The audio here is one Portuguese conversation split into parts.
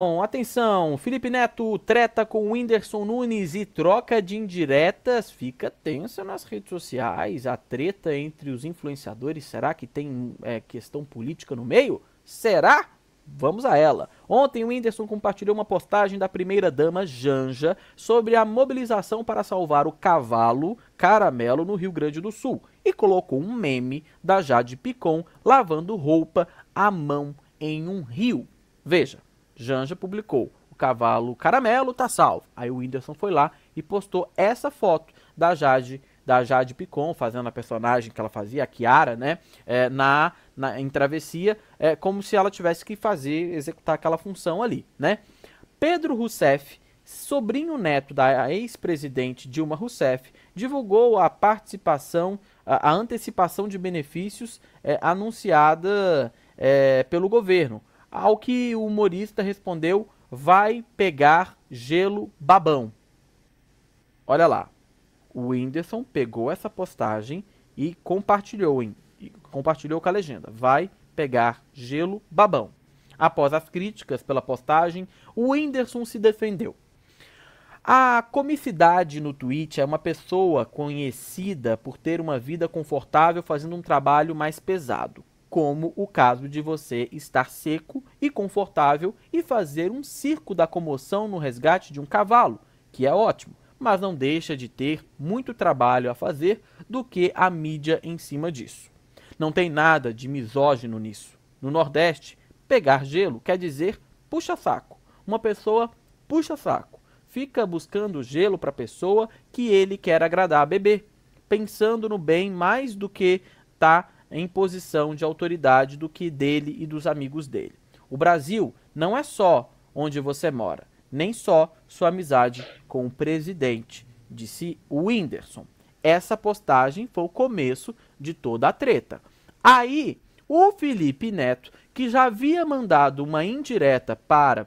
Bom, atenção, Felipe Neto treta com Whindersson Nunes e troca de indiretas fica tensa nas redes sociais. A treta entre os influenciadores, será que tem é, questão política no meio? Será? Vamos a ela. Ontem, o Whindersson compartilhou uma postagem da primeira-dama Janja sobre a mobilização para salvar o cavalo caramelo no Rio Grande do Sul e colocou um meme da Jade Picon lavando roupa à mão em um rio. Veja, Janja publicou: o cavalo caramelo tá salvo. Aí o Whindersson foi lá e postou essa foto da Jade da Jade Picon, fazendo a personagem que ela fazia, a Kiara, né? É, na, na, em travessia, é, como se ela tivesse que fazer, executar aquela função ali, né? Pedro Rousseff, sobrinho neto da ex-presidente Dilma Rousseff, divulgou a participação, a, a antecipação de benefícios é, anunciada é, pelo governo. Ao que o humorista respondeu: vai pegar gelo babão. Olha lá. O Whindersson pegou essa postagem e compartilhou, em, compartilhou com a legenda: vai pegar gelo babão. Após as críticas pela postagem, o Whindersson se defendeu. A comicidade no tweet é uma pessoa conhecida por ter uma vida confortável fazendo um trabalho mais pesado como o caso de você estar seco e confortável e fazer um circo da comoção no resgate de um cavalo, que é ótimo, mas não deixa de ter muito trabalho a fazer do que a mídia em cima disso. Não tem nada de misógino nisso. No Nordeste, pegar gelo quer dizer puxa saco. Uma pessoa puxa saco, fica buscando gelo para a pessoa que ele quer agradar a bebê, pensando no bem mais do que tá em posição de autoridade do que dele e dos amigos dele. O Brasil não é só onde você mora, nem só sua amizade com o presidente, disse o Whindersson. Essa postagem foi o começo de toda a treta. Aí, o Felipe Neto, que já havia mandado uma indireta para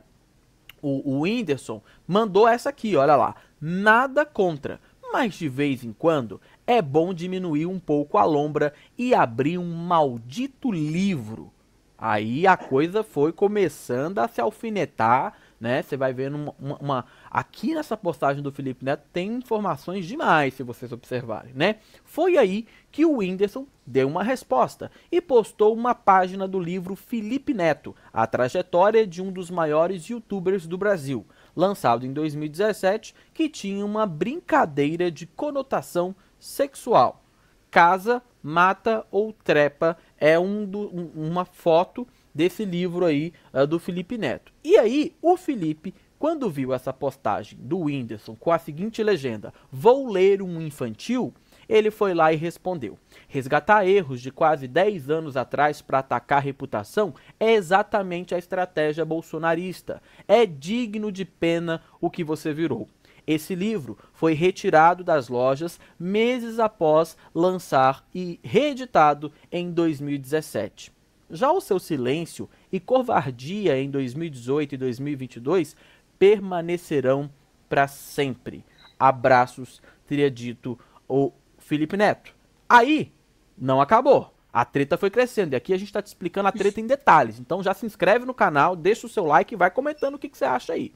o, o Whindersson, mandou essa aqui, olha lá. Nada contra mas de vez em quando é bom diminuir um pouco a lombra e abrir um maldito livro. Aí a coisa foi começando a se alfinetar, né? Você vai vendo uma, uma, Aqui nessa postagem do Felipe Neto tem informações demais, se vocês observarem, né? Foi aí que o Whindersson deu uma resposta e postou uma página do livro Felipe Neto, a trajetória de um dos maiores youtubers do Brasil lançado em 2017, que tinha uma brincadeira de conotação sexual. Casa, mata ou trepa é um do, um, uma foto desse livro aí uh, do Felipe Neto. E aí, o Felipe, quando viu essa postagem do Whindersson com a seguinte legenda: Vou ler um infantil ele foi lá e respondeu. Resgatar erros de quase 10 anos atrás para atacar a reputação é exatamente a estratégia bolsonarista. É digno de pena o que você virou. Esse livro foi retirado das lojas meses após lançar e reeditado em 2017. Já o seu silêncio e covardia em 2018 e 2022 permanecerão para sempre. Abraços, teria dito o Felipe Neto. Aí, não acabou. A treta foi crescendo. E aqui a gente está te explicando a treta em detalhes. Então já se inscreve no canal, deixa o seu like e vai comentando o que, que você acha aí.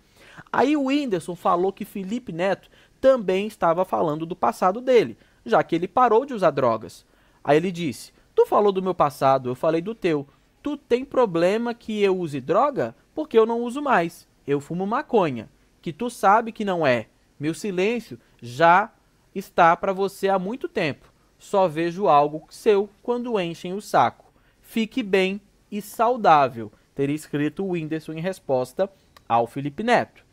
Aí o Whindersson falou que Felipe Neto também estava falando do passado dele, já que ele parou de usar drogas. Aí ele disse: Tu falou do meu passado, eu falei do teu. Tu tem problema que eu use droga? Porque eu não uso mais. Eu fumo maconha, que tu sabe que não é. Meu silêncio já está para você há muito tempo. Só vejo algo seu quando enchem o saco. Fique bem e saudável, teria escrito o Whindersson em resposta ao Felipe Neto.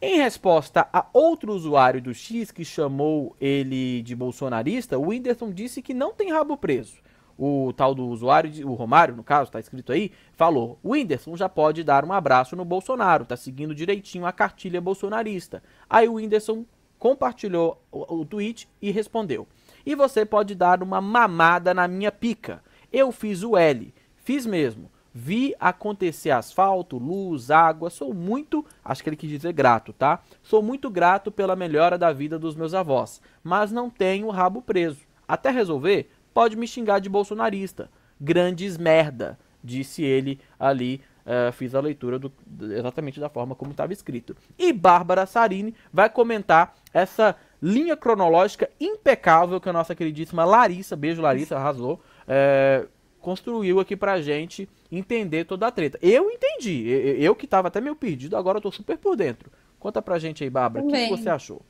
Em resposta a outro usuário do X que chamou ele de bolsonarista, o Whindersson disse que não tem rabo preso. O tal do usuário, o Romário, no caso, está escrito aí, falou: o Whindersson já pode dar um abraço no Bolsonaro, tá seguindo direitinho a cartilha bolsonarista. Aí o Whindersson compartilhou o, o tweet e respondeu. E você pode dar uma mamada na minha pica. Eu fiz o L, fiz mesmo. Vi acontecer asfalto, luz, água. Sou muito, acho que ele quis dizer grato, tá? Sou muito grato pela melhora da vida dos meus avós, mas não tenho o rabo preso. Até resolver, pode me xingar de bolsonarista. Grandes merda, disse ele ali. Uh, fiz a leitura do, exatamente da forma como estava escrito. E Bárbara Sarini vai comentar essa linha cronológica impecável que a nossa queridíssima Larissa, beijo Larissa, arrasou, é, construiu aqui pra gente entender toda a treta. Eu entendi, eu que tava até meio perdido, agora eu tô super por dentro. Conta pra gente aí, Bárbara, o que você achou?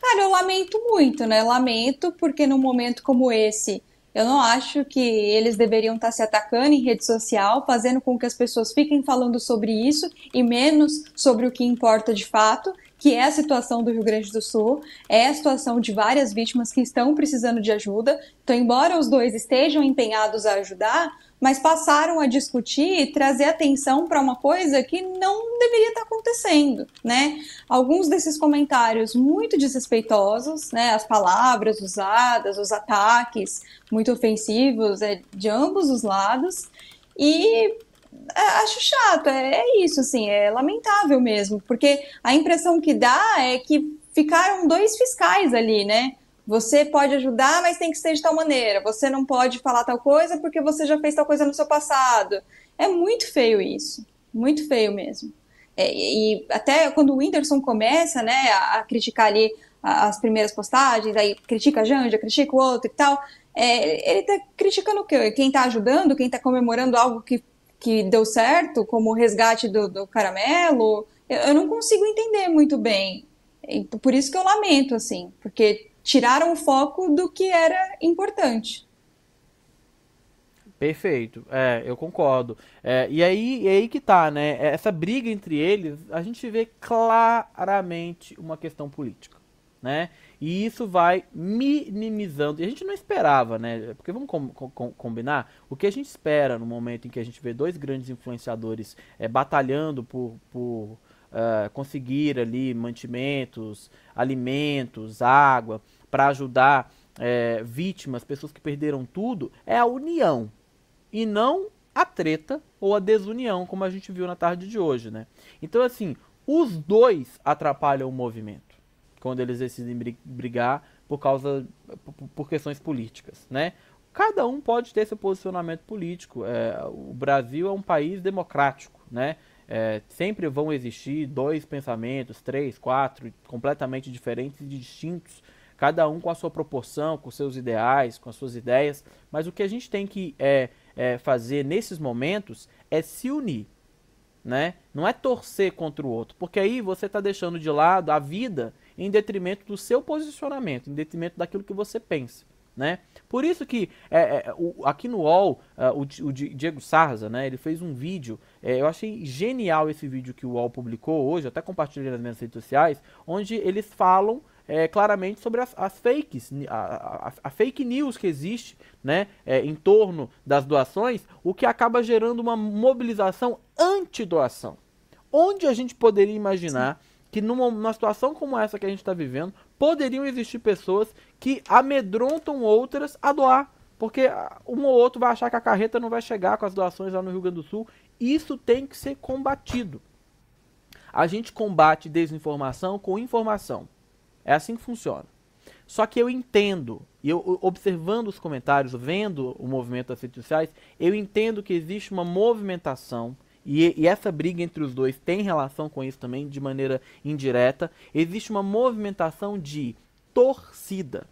Cara, eu lamento muito, né? Lamento porque num momento como esse eu não acho que eles deveriam estar tá se atacando em rede social, fazendo com que as pessoas fiquem falando sobre isso e menos sobre o que importa de fato, que é a situação do Rio Grande do Sul, é a situação de várias vítimas que estão precisando de ajuda. Então, embora os dois estejam empenhados a ajudar, mas passaram a discutir e trazer atenção para uma coisa que não deveria estar tá acontecendo, né? Alguns desses comentários muito desrespeitosos, né? As palavras usadas, os ataques muito ofensivos é, de ambos os lados e é, acho chato, é, é isso, assim, é lamentável mesmo, porque a impressão que dá é que ficaram dois fiscais ali, né? Você pode ajudar, mas tem que ser de tal maneira. Você não pode falar tal coisa porque você já fez tal coisa no seu passado. É muito feio isso. Muito feio mesmo. É, e até quando o Whindersson começa né, a, a criticar ali as primeiras postagens, aí critica a Janja, critica o outro e tal. É, ele está criticando o quê? Quem está ajudando, quem está comemorando algo que, que deu certo, como o resgate do, do caramelo. Eu, eu, não consigo entender muito bem. Por isso que eu lamento, assim, porque tiraram o foco do que era importante. Perfeito, é, eu concordo. É, e aí, e aí que tá, né? Essa briga entre eles, a gente vê claramente uma questão política, né? E isso vai minimizando. E a gente não esperava, né? Porque vamos com, com, combinar, o que a gente espera no momento em que a gente vê dois grandes influenciadores é, batalhando por, por uh, conseguir ali mantimentos, alimentos, água, para ajudar eh, vítimas, pessoas que perderam tudo, é a união e não a treta ou a desunião, como a gente viu na tarde de hoje, né? Então, assim, os dois atrapalham o movimento quando eles decidem brigar por causa por questões políticas, né? Cada um pode ter seu posicionamento político. É, o Brasil é um país democrático, né? É, sempre vão existir dois pensamentos, três, quatro, completamente diferentes e distintos, cada um com a sua proporção, com seus ideais, com as suas ideias. Mas o que a gente tem que é, é, fazer nesses momentos é se unir, né? Não é torcer contra o outro, porque aí você está deixando de lado a vida em detrimento do seu posicionamento, em detrimento daquilo que você pensa né? Por isso que é, é, o, aqui no UOL, uh, o, o, Diego Sarza, né, ele fez um vídeo, é, eu achei genial esse vídeo que o UOL publicou hoje, até compartilhei nas minhas redes sociais, onde eles falam é, claramente sobre as, as fakes, a, a, a, fake news que existe né, é, em torno das doações, o que acaba gerando uma mobilização anti-doação. Onde a gente poderia imaginar que numa, numa situação como essa que a gente está vivendo, poderiam existir pessoas que amedrontam outras a doar. Porque um ou outro vai achar que a carreta não vai chegar com as doações lá no Rio Grande do Sul. Isso tem que ser combatido. A gente combate desinformação com informação. É assim que funciona. Só que eu entendo, e eu observando os comentários, vendo o movimento das redes sociais, eu entendo que existe uma movimentação e, e, essa briga entre os dois tem relação com isso também, de maneira indireta. Existe uma movimentação de torcida.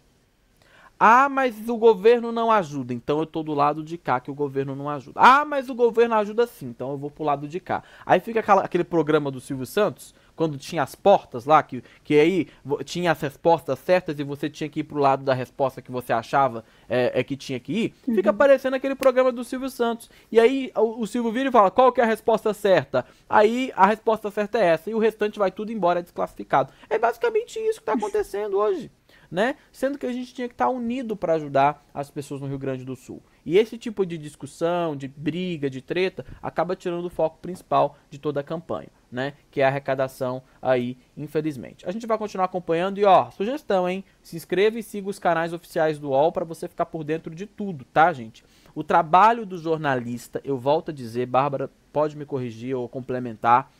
Ah, mas o governo não ajuda, então eu tô do lado de cá que o governo não ajuda. Ah, mas o governo ajuda sim, então eu vou pro lado de cá. Aí fica aquela, aquele programa do Silvio Santos, quando tinha as portas lá, que, que aí tinha as respostas certas e você tinha que ir pro lado da resposta que você achava é, é que tinha que ir, uhum. fica aparecendo aquele programa do Silvio Santos. E aí o, o Silvio vira e fala, qual que é a resposta certa? Aí a resposta certa é essa, e o restante vai tudo embora, é desclassificado. É basicamente isso que tá acontecendo hoje. Né? Sendo que a gente tinha que estar tá unido para ajudar as pessoas no Rio Grande do Sul. E esse tipo de discussão, de briga, de treta, acaba tirando o foco principal de toda a campanha, né? Que é a arrecadação aí, infelizmente. A gente vai continuar acompanhando e ó, sugestão, hein? Se inscreva e siga os canais oficiais do UOL para você ficar por dentro de tudo, tá, gente? O trabalho do jornalista, eu volto a dizer, Bárbara pode me corrigir ou complementar,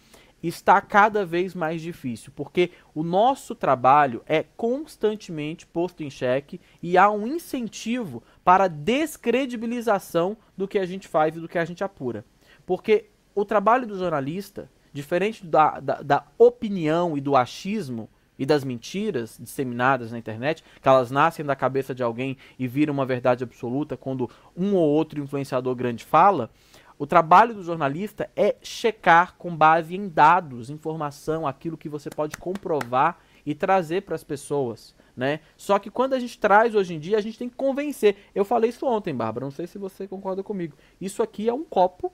está cada vez mais difícil, porque o nosso trabalho é constantemente posto em xeque e há um incentivo para descredibilização do que a gente faz e do que a gente apura. Porque o trabalho do jornalista, diferente da, da, da opinião e do achismo, e das mentiras disseminadas na internet, que elas nascem da cabeça de alguém e viram uma verdade absoluta quando um ou outro influenciador grande fala, o trabalho do jornalista é checar com base em dados, informação, aquilo que você pode comprovar e trazer para as pessoas né? Só que quando a gente traz hoje em dia, a gente tem que convencer. Eu falei isso ontem, Bárbara, não sei se você concorda comigo. Isso aqui é um copo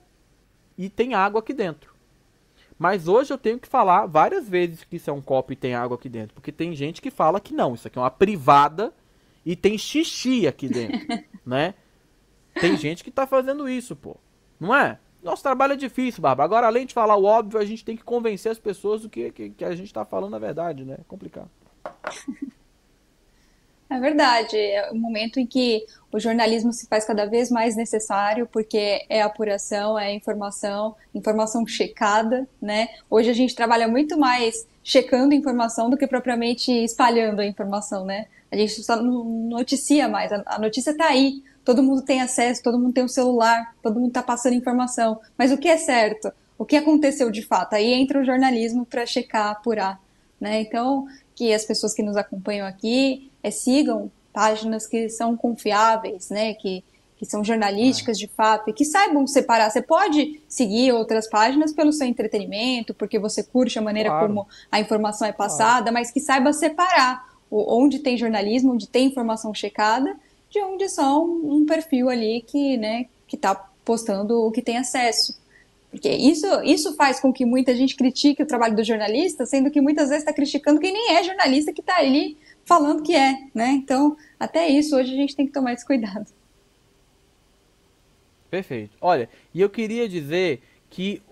e tem água aqui dentro. Mas hoje eu tenho que falar várias vezes que isso é um copo e tem água aqui dentro, porque tem gente que fala que não, isso aqui é uma privada e tem xixi aqui dentro, né? Tem gente que tá fazendo isso, pô. Não é? Nosso trabalho é difícil, Bárbara. Agora, além de falar o óbvio, a gente tem que convencer as pessoas do que, que, que a gente está falando na verdade, né? É complicado. É verdade, é um momento em que o jornalismo se faz cada vez mais necessário, porque é apuração, é informação, informação checada, né? Hoje a gente trabalha muito mais checando informação do que propriamente espalhando a informação, né? A gente só noticia mais, a notícia está aí, todo mundo tem acesso, todo mundo tem um celular, todo mundo está passando informação, mas o que é certo? O que aconteceu de fato? Aí entra o jornalismo para checar, apurar, né? Então, que as pessoas que nos acompanham aqui é, sigam páginas que são confiáveis, né? Que, que são jornalísticas é. de fato e que saibam separar. Você pode seguir outras páginas pelo seu entretenimento, porque você curte a maneira claro. como a informação é passada, claro. mas que saiba separar onde tem jornalismo, onde tem informação checada, de onde só um, um perfil ali que, né, que está postando o que tem acesso. Porque isso, isso faz com que muita gente critique o trabalho do jornalista, sendo que muitas vezes está criticando quem nem é jornalista que está ali falando que é, né? Então, até isso, hoje a gente tem que tomar esse cuidado. Perfeito. Olha, e eu queria dizer que.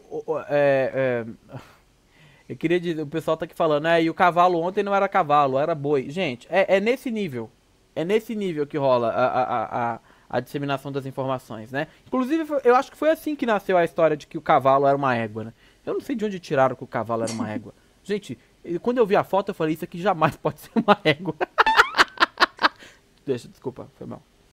É, é, eu queria dizer, o pessoal tá aqui falando, é, E o cavalo ontem não era cavalo, era boi. Gente, é, é nesse nível. É nesse nível que rola a, a a disseminação das informações, né? Inclusive, eu acho que foi assim que nasceu a história de que o cavalo era uma égua, né? Eu não sei de onde tiraram que o cavalo era uma égua. Gente, quando eu vi a foto, eu falei, isso aqui jamais pode ser uma égua. Deixa, desculpa, foi mal.